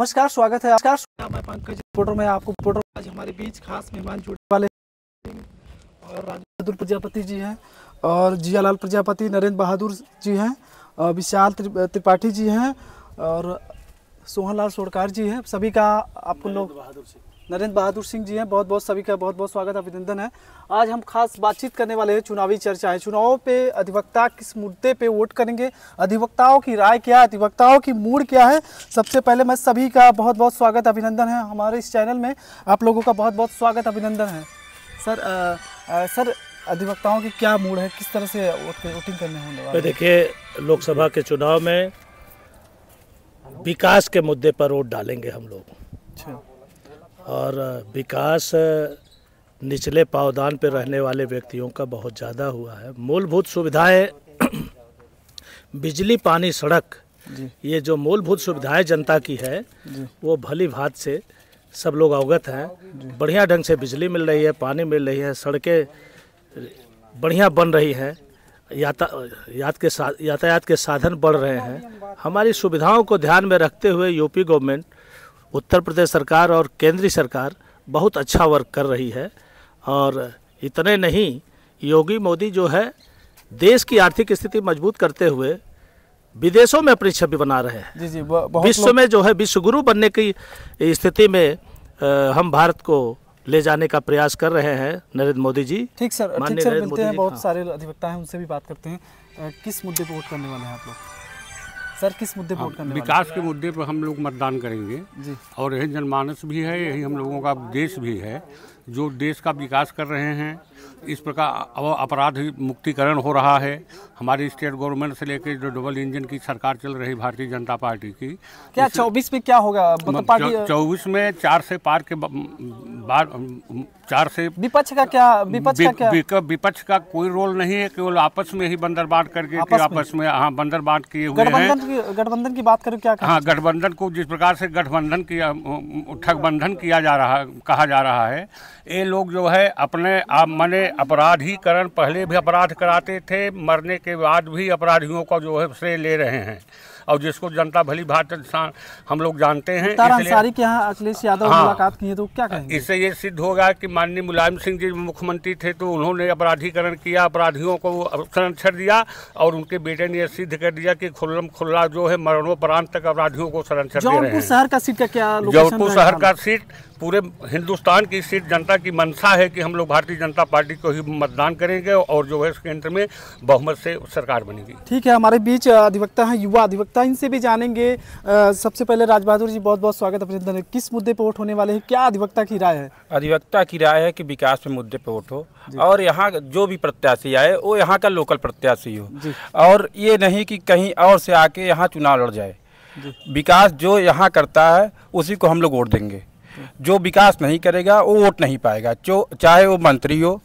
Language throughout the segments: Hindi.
नमस्कार स्वागत है नमस्कार मैं पंकज रिपोर्टर में आपको रिपोर्टर आज हमारे बीच खास मेहमान जुड़े वाले और राजेंद्र प्रजापति जी हैं और जियालाल प्रजापति नरेंद्र बहादुर जी हैं विशाल त्रिपाठी जी हैं और सोहनलाल सोड़कार जी हैं सभी का आपको लोग बहादुर जी नरेंद्र बहादुर सिंह जी हैं बहुत बहुत सभी का बहुत बहुत स्वागत अभिनंदन है आज हम खास बातचीत करने वाले हैं चुनावी चर्चा है चुनाव पे अधिवक्ता किस मुद्दे पे वोट करेंगे अधिवक्ताओं की राय क्या है अधिवक्ताओं की मूड क्या है सबसे पहले मैं सभी का बहुत बहुत स्वागत अभिनंदन है हमारे इस चैनल में आप लोगों का बहुत बहुत स्वागत अभिनंदन है सर सर अधिवक्ताओं की क्या मूड है किस तरह से वोटिंग करने होंगे तो देखिए लोकसभा के चुनाव में विकास के मुद्दे पर वोट डालेंगे हम लोग अच्छा। और विकास निचले पावदान पर रहने वाले व्यक्तियों का बहुत ज़्यादा हुआ है मूलभूत सुविधाएं बिजली पानी सड़क ये जो मूलभूत सुविधाएं जनता की है वो भली भात से सब लोग अवगत हैं बढ़िया ढंग से बिजली मिल रही है पानी मिल रही है सड़कें बढ़िया बन रही हैं याता के साथ यातायात के साधन बढ़ रहे हैं हमारी सुविधाओं को ध्यान में रखते हुए यूपी गवर्नमेंट उत्तर प्रदेश सरकार और केंद्रीय सरकार बहुत अच्छा वर्क कर रही है और इतने नहीं योगी मोदी जो है देश की आर्थिक स्थिति मजबूत करते हुए विदेशों में अपनी छवि बना रहे हैं जी जी विश्व में जो है विश्वगुरु बनने की स्थिति में आ, हम भारत को ले जाने का प्रयास कर रहे हैं नरेंद्र मोदी जी ठीक सर ठीक सर मिलते हैं बहुत हाँ। सारे अधिवक्ता हैं उनसे भी बात करते हैं किस मुद्दे पर वोट करने वाले हैं आप लोग सर किस मुद्दे पर हाँ, वोट करने विकास के मुद्दे पर हम लोग मतदान करेंगे जी और यही जनमानस भी है यही हम लोगों का देश भी है जो देश का विकास कर रहे हैं इस प्रकार अपराध मुक्तिकरण हो रहा है हमारी स्टेट गवर्नमेंट से लेकर जो डबल इंजन की सरकार चल रही भारतीय जनता पार्टी की क्या चौबीस में क्या होगा मतलब पार्टी चौबीस में चार से पार के बाद चार से विपक्ष का क्या विपक्ष का क्या विपक्ष का कोई रोल नहीं है केवल आपस में ही बंदर बांट करके आपस, में? आपस में हाँ बंदर बांट किए हुए गठबंधन की गठबंधन की बात करें क्या हाँ गठबंधन को जिस प्रकार से गठबंधन किया ठगबंधन किया जा रहा कहा जा रहा है ये लोग जो है अपने मने अपराधीकरण पहले भी अपराध कराते थे मरने के बाद भी अपराधियों का जो है श्रेय ले रहे हैं और जिसको जनता भली भारत हम लोग जानते हैं अंसारी के यहाँ अखिलेश यादव हाँ, मुलाकात की है तो क्या कहेंगे इससे ये सिद्ध होगा कि माननीय मुलायम सिंह जी मुख्यमंत्री थे तो उन्होंने अपराधीकरण किया अपराधियों को संरक्षण दिया और उनके बेटे ने यह सिद्ध कर दिया कि खुल्लम खुल्ला जो है मरणोपरांत तक अपराधियों को संरक्षण दे शहर का सीट का क्या जौनपुर शहर का सीट पूरे हिंदुस्तान की सीट जनता की मंशा है कि हम लोग भारतीय जनता पार्टी को ही मतदान करेंगे और जो है इस केंद्र में बहुमत से सरकार बनेगी ठीक है हमारे बीच अधिवक्ता हैं युवा अधिवक्ता लगता इनसे भी जानेंगे सबसे पहले राज बहादुर जी बहुत बहुत स्वागत अभिनंदन किस मुद्दे पर वोट होने वाले हैं क्या अधिवक्ता की राय है अधिवक्ता की राय है कि विकास में मुद्दे पर वोट हो और यहाँ जो भी प्रत्याशी आए वो यहाँ का लोकल प्रत्याशी हो और ये नहीं कि कहीं और से आके यहाँ चुनाव लड़ जाए विकास जो यहाँ करता है उसी को हम लोग वोट देंगे जो विकास नहीं करेगा वो वोट नहीं पाएगा जो चाहे वो मंत्री हो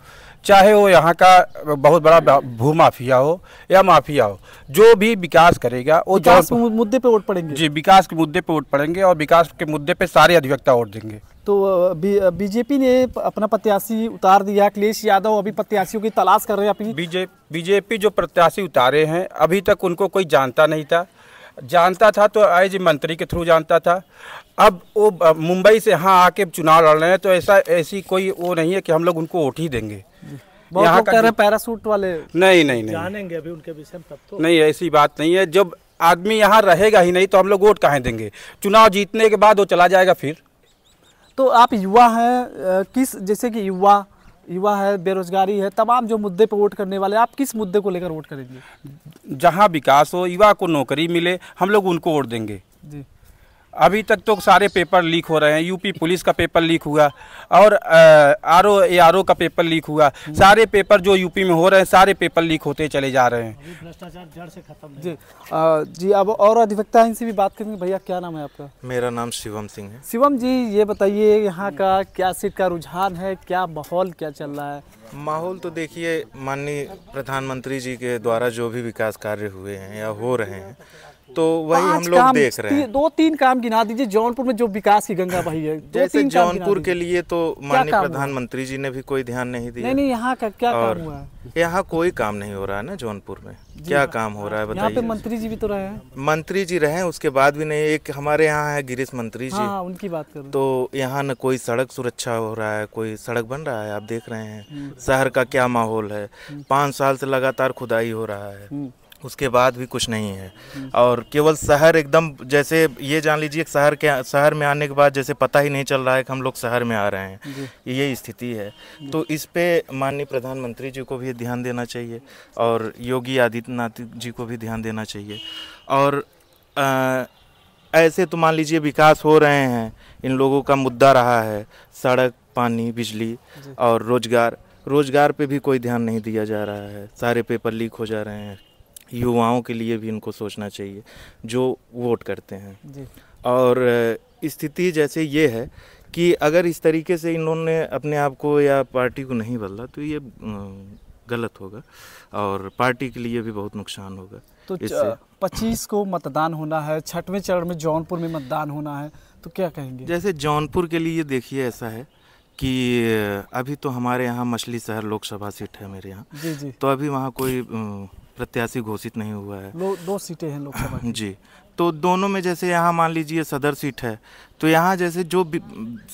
चाहे वो यहाँ का बहुत बड़ा भू माफिया हो या माफिया हो जो भी विकास करेगा वो विकास मुद्दे पे वोट पड़ेंगे जी विकास के मुद्दे पे वोट पड़ेंगे और विकास के मुद्दे पे सारे अधिवक्ता वोट देंगे तो बीजेपी ने अपना प्रत्याशी उतार दिया अखिलेश यादव अभी प्रत्याशियों की तलाश कर रहे हैं अपनी बीजेपी बीजेपी जो प्रत्याशी उतारे हैं अभी तक उनको कोई जानता नहीं था जानता था तो जी मंत्री के थ्रू जानता था अब वो मुंबई से यहाँ आके चुनाव लड़ रहे हैं तो ऐसा ऐसी कोई वो नहीं है कि हम लोग उनको वोट ही देंगे यहाँ कह रहे पैरासूट वाले नहीं नहीं नहीं जानेंगे अभी उनके विषय में तो नहीं ऐसी बात नहीं है जब आदमी यहाँ रहेगा ही नहीं तो हम लोग वोट कहाँ देंगे चुनाव जीतने के बाद वो चला जाएगा फिर तो आप युवा हैं किस जैसे कि युवा युवा है बेरोजगारी है तमाम जो मुद्दे पर वोट करने वाले आप किस मुद्दे को लेकर वोट करेंगे जहाँ विकास हो युवा को नौकरी मिले हम लोग उनको वोट देंगे जी अभी तक तो सारे पेपर लीक हो रहे हैं यूपी पुलिस का पेपर लीक हुआ और R O A R O का पेपर लीक हुआ सारे पेपर जो यूपी में हो रहे हैं सारे पेपर लीक होते चले जा रहे हैं भ्रष्टाचार जड़ से खत्म जी आ, जी अब और अधिवक्ता इनसे भी बात करेंगे भैया क्या नाम है आपका मेरा नाम शिवम सिंह है शिवम जी ये बताइए यहाँ का क्या सीट का रुझान है क्या माहौल क्या चल रहा है माहौल तो देखिए माननीय प्रधानमंत्री जी के द्वारा जो भी विकास कार्य हुए हैं या हो रहे हैं तो वही हम लोग देख रहे हैं दो तीन काम गिना दीजिए जौनपुर में जो विकास की गंगा बही है जैसे जौनपुर के लिए तो माननीय प्रधानमंत्री जी ने भी कोई ध्यान नहीं दिया नहीं नहीं यहाँ का क्या काम हुआ यहाँ कोई काम नहीं हो रहा है ना जौनपुर में क्या काम हो रहा है बताइए यहाँ पे मंत्री जी भी तो रहे हैं मंत्री जी रहे उसके बाद भी नहीं एक हमारे यहाँ है गिरीश मंत्री जी हाँ, उनकी बात कर तो यहाँ न कोई सड़क सुरक्षा हो रहा है कोई सड़क बन रहा है आप देख रहे हैं हम्म। शहर का क्या माहौल है हम्म। पाँच साल से लगातार खुदाई हो रहा है हम्म। उसके बाद भी कुछ नहीं है हम्म। और केवल शहर एकदम जैसे ये जान लीजिए शहर के शहर में आने के बाद जैसे पता ही नहीं चल रहा है कि हम लोग शहर में आ रहे हैं ये स्थिति है तो इस पे माननीय प्रधानमंत्री जी को भी ध्यान देना चाहिए और योगी आदित्यनाथ जी को भी ध्यान देना चाहिए और आ, ऐसे तो मान लीजिए विकास हो रहे हैं इन लोगों का मुद्दा रहा है सड़क पानी बिजली और रोजगार रोजगार पे भी कोई ध्यान नहीं दिया जा रहा है सारे पेपर लीक हो जा रहे हैं युवाओं के लिए भी इनको सोचना चाहिए जो वोट करते हैं जी। और स्थिति जैसे ये है कि अगर इस तरीके से इन्होंने अपने आप को या पार्टी को नहीं बदला तो ये गलत होगा और पार्टी के लिए भी बहुत नुकसान होगा तो पच्चीस को मतदान होना है छठवें चरण में जौनपुर में मतदान होना है तो क्या कहेंगे जैसे जौनपुर के लिए देखिए ऐसा है कि अभी तो हमारे यहाँ मछली शहर लोकसभा सीट है मेरे यहाँ तो अभी वहाँ कोई प्रत्याशी घोषित नहीं हुआ है लो, दो सीटें हैं लोकसभा जी तो दोनों में जैसे यहाँ मान लीजिए सदर सीट है तो यहाँ जैसे जो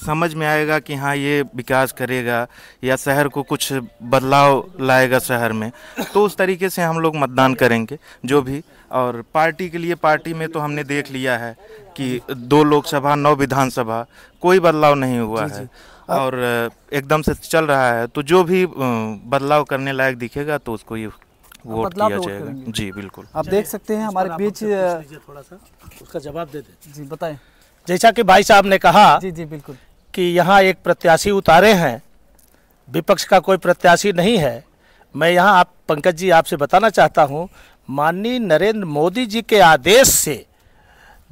समझ में आएगा कि हाँ ये विकास करेगा या शहर को कुछ बदलाव लाएगा शहर में तो उस तरीके से हम लोग मतदान करेंगे जो भी और पार्टी के लिए पार्टी में तो हमने देख लिया है कि दो लोकसभा नौ विधानसभा कोई बदलाव नहीं हुआ जी है जी। और एकदम से चल रहा है तो जो भी बदलाव करने लायक दिखेगा तो उसको ये वो किया तो जाएगा जी बिल्कुल आप देख सकते हैं हमारे बीच थोड़ा सा उसका जवाब दे दे जी बताए जैसा कि भाई साहब ने कहा जी जी बिल्कुल कि यहाँ एक प्रत्याशी उतारे हैं विपक्ष का कोई प्रत्याशी नहीं है मैं यहाँ आप पंकज जी आपसे बताना चाहता हूँ माननीय नरेंद्र मोदी जी के आदेश से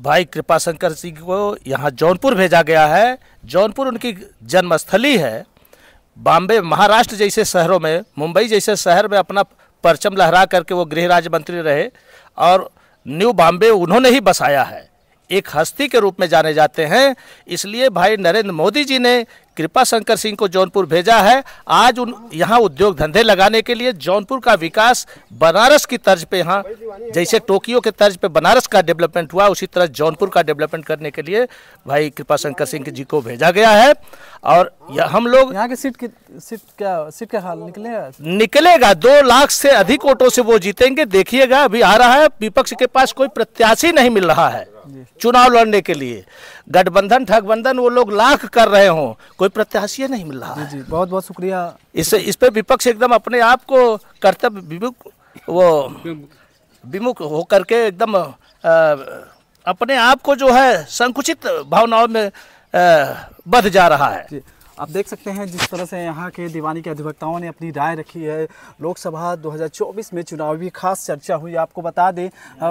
भाई कृपा शंकर जी को यहाँ जौनपुर भेजा गया है जौनपुर उनकी जन्मस्थली है बॉम्बे महाराष्ट्र जैसे शहरों में मुंबई जैसे शहर में अपना परचम लहरा करके वो गृह राज्य मंत्री रहे और न्यू बॉम्बे उन्होंने ही बसाया है एक हस्ती के रूप में जाने जाते हैं इसलिए भाई नरेंद्र मोदी जी ने कृपा शंकर सिंह को जौनपुर भेजा है आज उन यहाँ उद्योग धंधे लगाने के लिए जौनपुर का विकास बनारस की तर्ज पे यहाँ जैसे टोकियो के तर्ज पे बनारस का डेवलपमेंट हुआ उसी तरह जौनपुर का डेवलपमेंट करने के लिए भाई कृपा शंकर सिंह जी को भेजा गया है और हम लोग यहाँ की सीट की सीट क्या सीट का हाल निकलेगा निकलेगा दो लाख से अधिक वोटों से वो जीतेंगे देखिएगा अभी आ रहा है विपक्ष के पास कोई प्रत्याशी नहीं मिल रहा है चुनाव लड़ने के लिए गठबंधन ठगबंधन वो लोग लाख कर रहे हो कोई प्रत्याशी नहीं मिल रहा जी, जी, बहुत बहुत शुक्रिया इस इस पर विपक्ष एकदम अपने आप को कर्तव्य विमुख वो विमुख होकर के एकदम अपने आप को जो है संकुचित भावनाओं में बध जा रहा है आप देख सकते हैं जिस तरह से यहाँ के दीवानी के अधिवक्ताओं ने अपनी राय रखी है लोकसभा 2024 में चुनावी खास चर्चा हुई आपको बता दें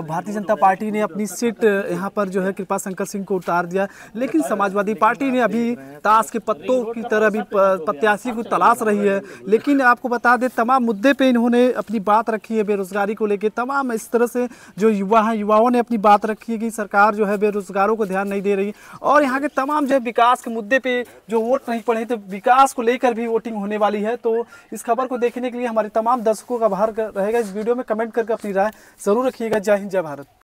भारतीय जनता पार्टी ने अपनी सीट यहाँ पर जो है कृपा शंकर सिंह को उतार दिया लेकिन समाजवादी पार्टी ने अभी ताश के पत्तों की तरह भी प्रत्याशी को तलाश रही है लेकिन आपको बता दें तमाम मुद्दे पर इन्होंने अपनी बात रखी है बेरोजगारी को लेकर तमाम इस तरह से जो युवा हैं युवाओं ने अपनी बात रखी है कि सरकार जो है बेरोजगारों को ध्यान नहीं दे रही और यहाँ के तमाम जो है विकास के मुद्दे पर जो वोट नहीं पड़े है तो विकास को लेकर भी वोटिंग होने वाली है तो इस खबर को देखने के लिए हमारे तमाम दर्शकों का आभार रहेगा इस वीडियो में कमेंट करके अपनी राय जरूर रखिएगा जय हिंद जय भारत